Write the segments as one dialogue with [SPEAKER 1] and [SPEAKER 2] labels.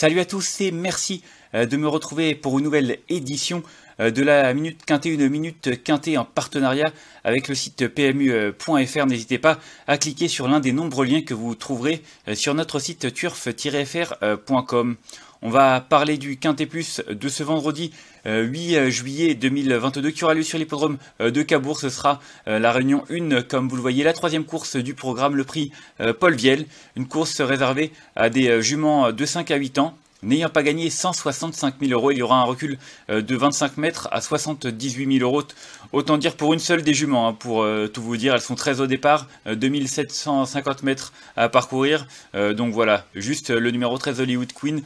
[SPEAKER 1] Salut à tous et merci euh, de me retrouver pour une nouvelle édition euh, de la Minute Quintée, une Minute Quintée en partenariat avec le site pmu.fr. N'hésitez pas à cliquer sur l'un des nombreux liens que vous trouverez euh, sur notre site turf-fr.com. On va parler du Quintet Plus de ce vendredi 8 euh, euh, juillet 2022 qui aura lieu sur l'hippodrome euh, de Cabourg. Ce sera la Réunion 1, comme vous le voyez, la troisième course du programme, le prix Paul Viel. Une course réservée à des juments de 5 à 8 ans. N'ayant pas gagné 165 000 euros, il y aura un recul de 25 mètres à 78 000 euros. Autant dire pour une seule des juments, hein, pour tout vous dire, elles sont très au départ, 2750 mètres à parcourir. donc voilà, juste le numéro 13 Hollywood Queen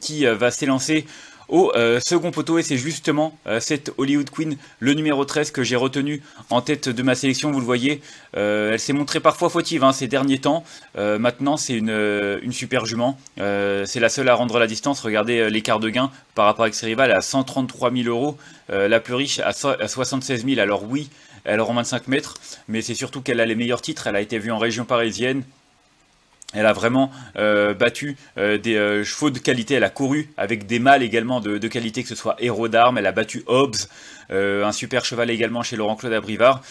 [SPEAKER 1] qui va s'élancer au euh, second poteau. Et c'est justement euh, cette Hollywood Queen, le numéro 13, que j'ai retenu en tête de ma sélection. Vous le voyez, euh, elle s'est montrée parfois fautive hein, ces derniers temps. maintenant, c'est une, super jument. c'est la seule à rendre la distance. Regardez l'écart de gain par rapport à ses rivales à 133 000 euros. la plus riche à, à 76 000. Alors oui, elle rend 25 mètres, mais c'est surtout qu'elle a les meilleurs titres. Elle a été vue en région parisienne, elle a vraiment euh, battu euh, des euh, chevaux de qualité. Elle a couru avec des mâles également de, qualité, que ce soit héros d'armes. Elle a battu Hobbs, un super cheval également chez Laurent-Claude Abrivard.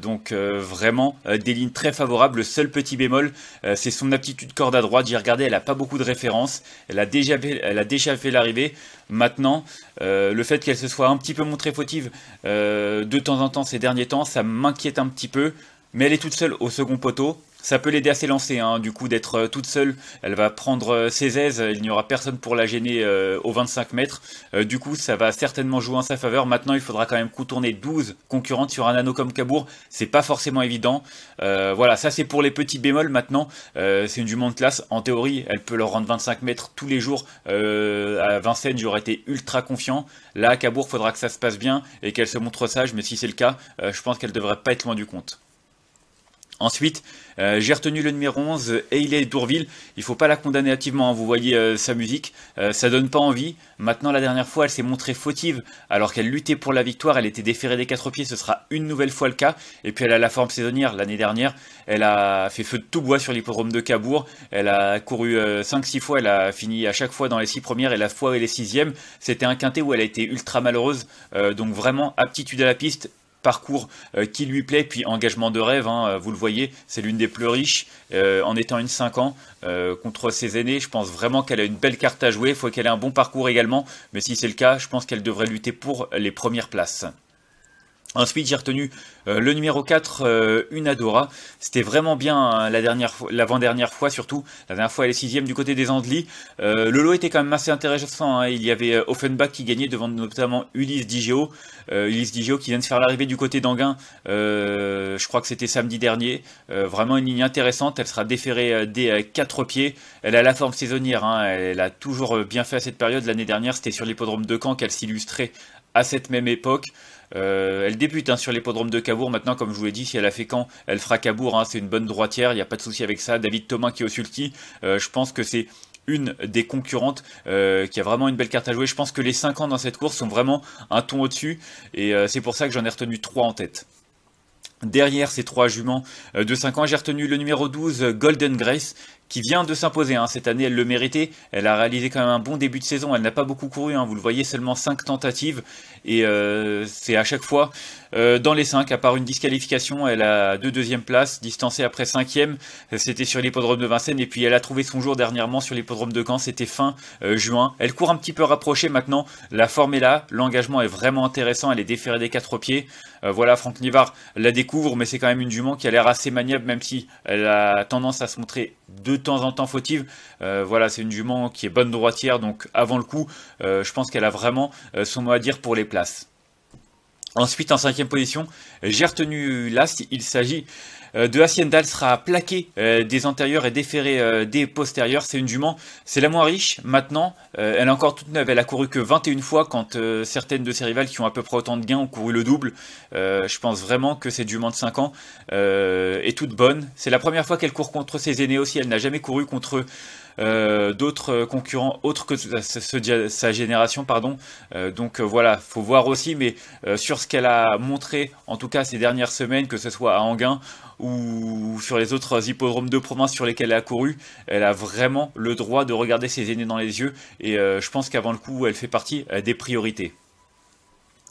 [SPEAKER 1] donc vraiment des lignes très favorables. Le seul petit bémol, c'est son aptitude corde à droite. J'ai regardé, elle n'a pas beaucoup de références. Elle a déjà elle a déjà fait l'arrivée. Maintenant, le fait qu'elle se soit un petit peu montrée fautive de temps en temps ces derniers temps, ça m'inquiète un petit peu. Mais elle est toute seule au second poteau. Ça peut l'aider à s'élancer, hein, du coup, d'être euh, toute seule. Elle va prendre euh, ses aises, il n'y aura personne pour la gêner euh, aux 25 mètres. du coup, ça va certainement jouer en sa faveur. Maintenant, il faudra quand même contourner 12 concurrentes sur un anneau comme Cabourg. C'est pas forcément évident. voilà, ça c'est pour les petits bémols maintenant. c'est une du monde classe. En théorie, elle peut leur rendre 25 mètres tous les jours. à Vincennes, j'aurais été ultra confiant. Là, à Cabourg, faudra que ça se passe bien et qu'elle se montre sage. Mais si c'est le cas, je pense qu'elle devrait pas être loin du compte. Ensuite, euh, j'ai retenu le numéro 11, Hayley Dourville, Il faut pas la condamner activement, hein. vous voyez euh, sa musique, ça euh, ça donne pas envie. Maintenant, la dernière fois, elle s'est montrée fautive, alors qu'elle luttait pour la victoire, elle était déférée des quatre pieds, ce sera une nouvelle fois le cas. Et puis elle a la forme saisonnière, l'année dernière, elle a fait feu de tout bois sur l'hippodrome de Cabourg, elle a couru 5-6 fois, elle a fini à chaque fois dans les 6 premières et la fois et les 6 C'était un quintet où elle a été ultra malheureuse, donc vraiment aptitude à la piste, parcours euh, qui lui plaît, puis engagement de rêve, hein, euh, vous le voyez, c'est l'une des plus riches, euh, en étant une 5 ans, contre ses aînés, je pense vraiment qu'elle a une belle carte à jouer, il faut qu'elle ait un bon parcours également, mais si c'est le cas, je pense qu'elle devrait lutter pour les premières places. Ensuite, j'ai retenu euh, le numéro 4, euh, Unadora. C'était vraiment bien hein, la dernière, l'avant-dernière fois, surtout. La dernière fois, elle est sixième du côté des Andelys. Euh, le lot était quand même assez intéressant. Hein. Il y avait Offenbach qui gagnait devant notamment Ulysse Digio Ulysse Digio qui vient de faire l'arrivée du côté d'Anguin. je crois que c'était samedi dernier. vraiment une ligne intéressante. Elle sera déférée des quatre pieds. Elle a la forme saisonnière. Hein. Elle a toujours bien fait à cette période. L'année dernière, c'était sur l'hippodrome de Caen qu'elle s'illustrait à cette même époque. Euh, elle débute hein, sur l'hippodrome de Cabourg. Maintenant, comme je vous l'ai dit, si elle a fait quand, elle fera Cabourg. Hein. c'est une bonne droitière, il n'y a pas de souci avec ça. David Thomas qui est au sulky. Euh, je pense que c'est une des concurrentes euh, qui a vraiment une belle carte à jouer. Je pense que les 5 ans dans cette course sont vraiment un ton au-dessus. Et c'est pour ça que j'en ai retenu 3 en tête. Derrière ces trois juments de 5 ans, j'ai retenu le numéro 12, Golden Grace, qui vient de s'imposer. Hein. Cette année, elle le méritait. Elle a réalisé quand même un bon début de saison. Elle n'a pas beaucoup couru. Hein. Vous le voyez, seulement 5 tentatives. Et euh, c'est à chaque fois euh, dans les 5, à part une disqualification. Elle a deux deuxième places, distancée après 5 cinquième. C'était sur l'hippodrome de Vincennes. Et puis, elle a trouvé son jour dernièrement sur l'hippodrome de Caen. C'était fin euh, juin. Elle court un petit peu rapprochée maintenant. La forme est là. L'engagement est vraiment intéressant. Elle est déférée des quatre pieds. voilà, Franck Nivard la découvre, mais c'est quand même une jument qui a l'air assez maniable, même si elle a tendance à se montrer deux de temps en temps fautive. Euh, voilà, c'est une jument qui est bonne droitière, donc avant le coup, euh, je pense qu'elle a vraiment euh, son mot à dire pour les places. Ensuite, en cinquième position, j'ai retenu l'Ast, il s'agit euh, de Hacienda, elle sera plaquée euh, des antérieurs et déférée euh, des postérieurs. C'est une jument, c'est la moins riche maintenant, elle est encore toute neuve, elle a couru que 21 fois quand certaines de ses rivales qui ont à peu près autant de gains ont couru le double. je pense vraiment que cette jument de 5 ans est toute bonne. C'est la première fois qu'elle court contre ses aînés aussi, elle n'a jamais couru contre... Eux euh, d'autres concurrents autres que sa génération. pardon. Euh, donc euh, voilà, faut voir aussi, mais sur ce qu'elle a montré, en tout cas ces dernières semaines, que ce soit à Anguin ou sur les autres hippodromes de province sur lesquels elle a couru, elle a vraiment le droit de regarder ses aînés dans les yeux. Et je pense qu'avant le coup, elle fait partie des priorités.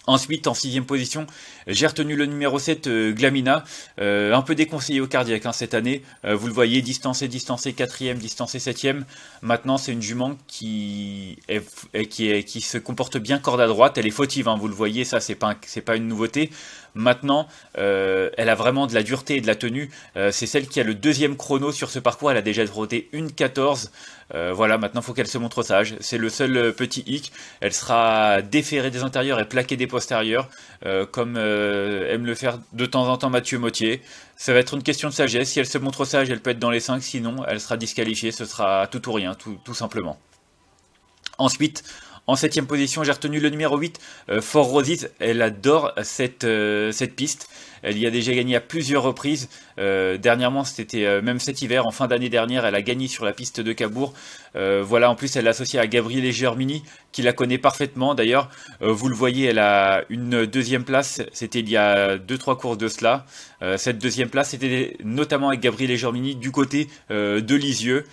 [SPEAKER 1] Ensuite, en sixième position, j'ai retenu le numéro 7, euh, Glamina, euh, un peu déconseillé au cardiaque hein, cette année. Euh, vous le voyez, distancé, distancé, quatrième, distancé, septième. Maintenant, c'est une jument qui, se comporte bien corde à droite. Elle est fautive, hein, vous le voyez, ça, c'est pas, pas une nouveauté. Maintenant, elle a vraiment de la dureté et de la tenue. c'est celle qui a le deuxième chrono sur ce parcours. Elle a déjà trotté une 14. voilà, maintenant, il faut qu'elle se montre sage. C'est le seul petit hic. Elle sera déférée des intérieurs et plaquée des euh, comme euh, aime le faire de temps en temps Mathieu Mottier. Ça va être une question de sagesse. Si elle se montre sage, elle peut être dans les 5. Sinon, elle sera disqualifiée. Ce sera tout ou rien, tout, simplement. Ensuite, en septième position, j'ai retenu le numéro 8, euh, Fort Elle adore cette, cette piste. Elle y a déjà gagné à plusieurs reprises. Euh, dernièrement, c'était euh, même cet hiver, en fin d'année dernière, elle a gagné sur la piste de Cabourg. Euh, voilà, en plus, elle l'associe à et Germini, qui la connaît parfaitement. D'ailleurs, vous le voyez, elle a une deuxième place. C'était il y a deux trois courses de cela. cette deuxième place, c'était notamment avec et Germini du côté de Lisieux.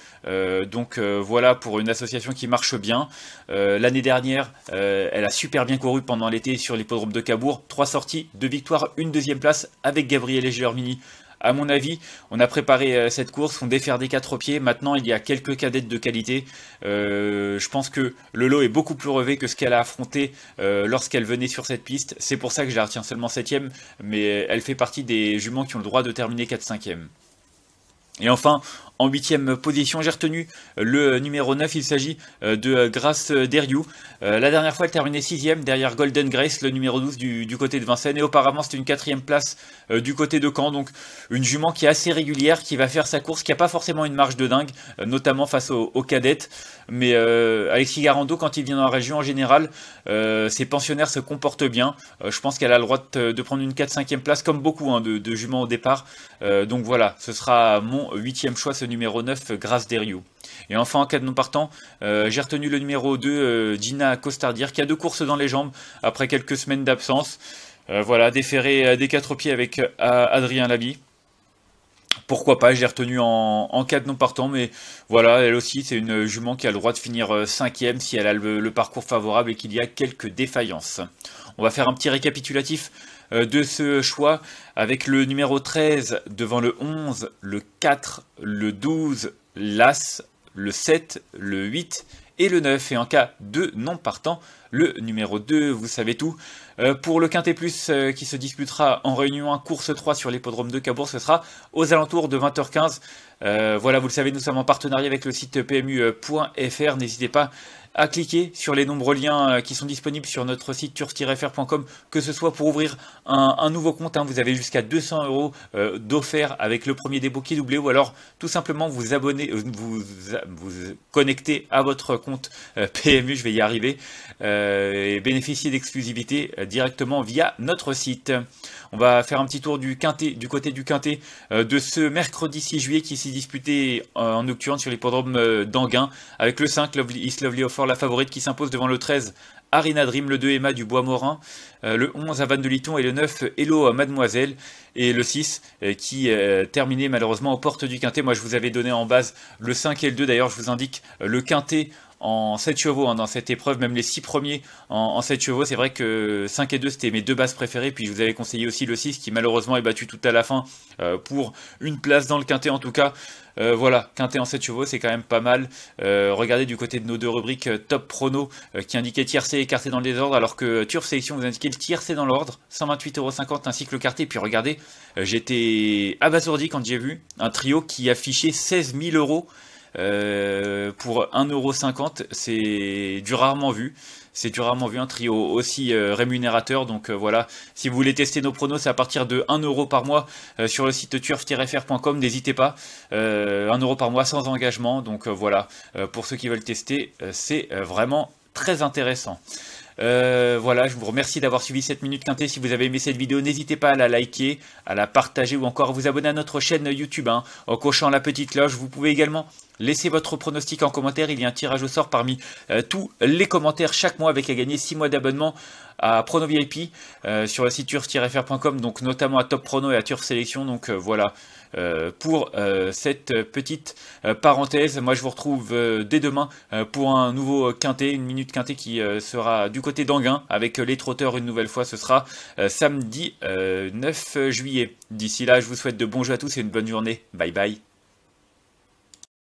[SPEAKER 1] donc voilà pour une association qui marche bien. L'année dernière, elle a super bien couru pendant l'été sur l'hippodrome de Cabourg. Trois sorties, deux victoires, une deuxième place. Avec Gabriel et Germini À mon avis, on a préparé euh, cette course, on défère des quatre pieds. Maintenant, il y a quelques cadettes de qualité. Euh, je pense que le lot est beaucoup plus relevé que ce qu'elle a affronté euh, lorsqu'elle venait sur cette piste. C'est pour ça que je la retiens seulement septième, mais elle fait partie des juments qui ont le droit de terminer 4-5e. Et enfin, en huitième position, j'ai retenu euh, le numéro 9, il s'agit euh, de euh, Grace Derriou. La dernière fois, elle terminait sixième derrière Golden Grace, le numéro 12 du, côté de Vincennes. Et auparavant, c'était une quatrième place du côté de Caen. Donc une jument qui est assez régulière, qui va faire sa course, qui n'a pas forcément une marge de dingue, notamment face aux, cadettes. Mais Alexis Garando, quand il vient dans la région en général, ses pensionnaires se comportent bien. je pense qu'elle a le droit de, prendre une 4-5e place, comme beaucoup hein, de, de, juments au départ. donc voilà, ce sera mon huitième choix, ce numéro 9, euh, Grace Derriou. Et enfin, en cas de non partant, euh, j'ai retenu le numéro 2, Dina euh, Costardière, qui a deux courses dans les jambes après quelques semaines d'absence. voilà, déféré des quatre pieds avec Adrien Labi. Pourquoi pas, j'ai retenu en, cas de non partant, mais voilà, elle aussi, c'est une jument qui a le droit de finir cinquième si elle a le parcours favorable et qu'il y a quelques défaillances. On va faire un petit récapitulatif euh, de ce choix avec le numéro 13 devant le 11, le 4, le 12, l'As, le 7, le 8 et le 9. Et en cas de non partant, le numéro 2, vous savez tout. Euh, pour le Quintet Plus euh, qui se disputera en Réunion 1, course 3 sur l'hippodrome de Cabourg, ce sera aux alentours de 20h15. Euh, voilà, vous le savez, nous sommes en partenariat avec le site pmu.fr. N'hésitez pas à cliquer sur les nombreux liens qui sont disponibles sur notre site turf-fr.com, que ce soit pour ouvrir un, nouveau compte, hein, vous avez jusqu'à 200 euros d'offert avec le premier dépôt qui est doublé, ou alors tout simplement vous abonner, vous, vous connecter à votre compte PMU, je vais y arriver. Euh, et bénéficier d'exclusivité euh, directement via notre site. On va faire un petit tour du, quintet, du côté du quintet euh, de ce mercredi 6 juillet qui s'est disputé en nocturne sur l'hippodrome d'Anguin avec le 5 Lovely, Is Lovely la favorite qui s'impose devant le 13 Arina Dream, le 2 Emma du Bois Morin, le 11 Avan de Liton et le 9 Hello Mademoiselle et le 6 qui terminait malheureusement aux portes du quintet. Moi je vous avais donné en base le 5 et le 2 d'ailleurs je vous indique le quintet en 7 chevaux hein, dans cette épreuve, même les 6 premiers en, 7 chevaux. C'est vrai que 5 et 2, c'était mes deux bases préférées. Puis je vous avais conseillé aussi le 6 qui malheureusement est battu tout à la fin euh, pour une place dans le quintet en tout cas. Euh, voilà, quintet en 7 chevaux, c'est quand même pas mal. Euh, regardez du côté de nos deux rubriques top prono qui indiquait tiercé et écarté dans le désordre, alors que Turf Sélection vous indiquait le tiercé dans l'ordre, 128,50€ ainsi que le quarté. Puis regardez, j'étais abasourdi quand j'ai vu un trio qui affichait 16 000 euros euh, pour 1,50€, c'est du rarement vu. C'est du rarement vu un trio aussi euh, rémunérateur. Donc euh, voilà, si vous voulez tester nos pronos, c'est à partir de 1€ par mois sur le site turf-fr.com. N'hésitez pas, 1€ par mois sans engagement. Donc voilà, pour ceux qui veulent tester, c'est vraiment très intéressant. Euh, voilà, je vous remercie d'avoir suivi cette minute quintée. Si vous avez aimé cette vidéo, n'hésitez pas à la liker, à la partager ou encore à vous abonner à notre chaîne YouTube hein. en cochant la petite cloche. Vous pouvez également laisser votre pronostic en commentaire. Il y a un tirage au sort parmi euh, tous les commentaires chaque mois avec à gagner 6 mois d'abonnement à Prono euh, sur le site turf donc notamment à Top Prono et à Turf Sélection. Donc euh, voilà euh, pour cette petite parenthèse. Moi, je vous retrouve dès demain pour un nouveau quintet, une minute quintet qui sera du côté d'Anguin avec les trotteurs une nouvelle fois. Ce sera samedi 9 juillet. D'ici là, je vous souhaite de bons jeux à tous et une bonne journée. Bye bye.